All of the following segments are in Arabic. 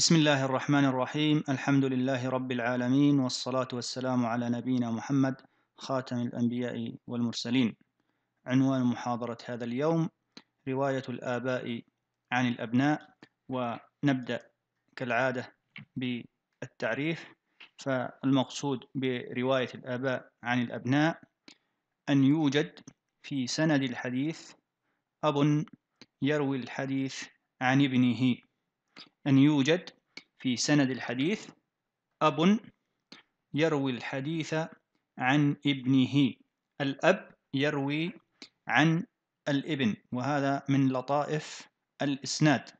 بسم الله الرحمن الرحيم الحمد لله رب العالمين والصلاة والسلام على نبينا محمد خاتم الأنبياء والمرسلين عنوان محاضرة هذا اليوم رواية الآباء عن الأبناء ونبدأ كالعادة بالتعريف فالمقصود برواية الآباء عن الأبناء أن يوجد في سند الحديث أب يروي الحديث عن ابنه أن يوجد في سند الحديث أب يروي الحديث عن ابنه الأب يروي عن الابن وهذا من لطائف الإسناد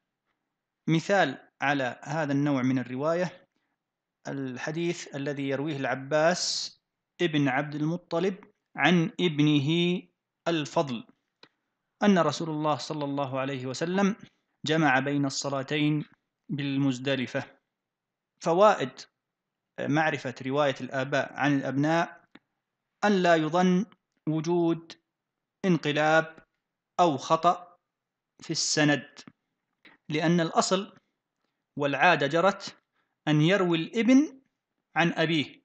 مثال على هذا النوع من الرواية الحديث الذي يرويه العباس ابن عبد المطلب عن ابنه الفضل أن رسول الله صلى الله عليه وسلم جمع بين الصلاتين بالمزدلفة فوائد آه، معرفة رواية الآباء عن الأبناء أن لا يظن وجود انقلاب أو خطأ في السند لأن الأصل والعادة جرت أن يروي الابن عن أبيه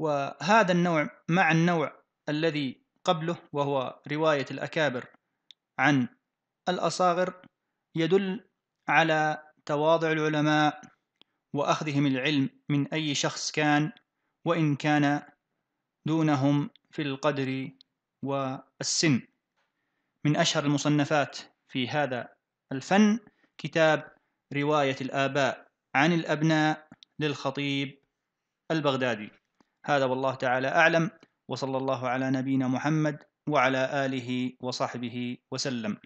وهذا النوع مع النوع الذي قبله وهو رواية الأكابر عن الأصاغر يدل على تواضع العلماء وأخذهم العلم من أي شخص كان وإن كان دونهم في القدر والسن من أشهر المصنفات في هذا الفن كتاب رواية الآباء عن الأبناء للخطيب البغدادي هذا والله تعالى أعلم وصلى الله على نبينا محمد وعلى آله وصحبه وسلم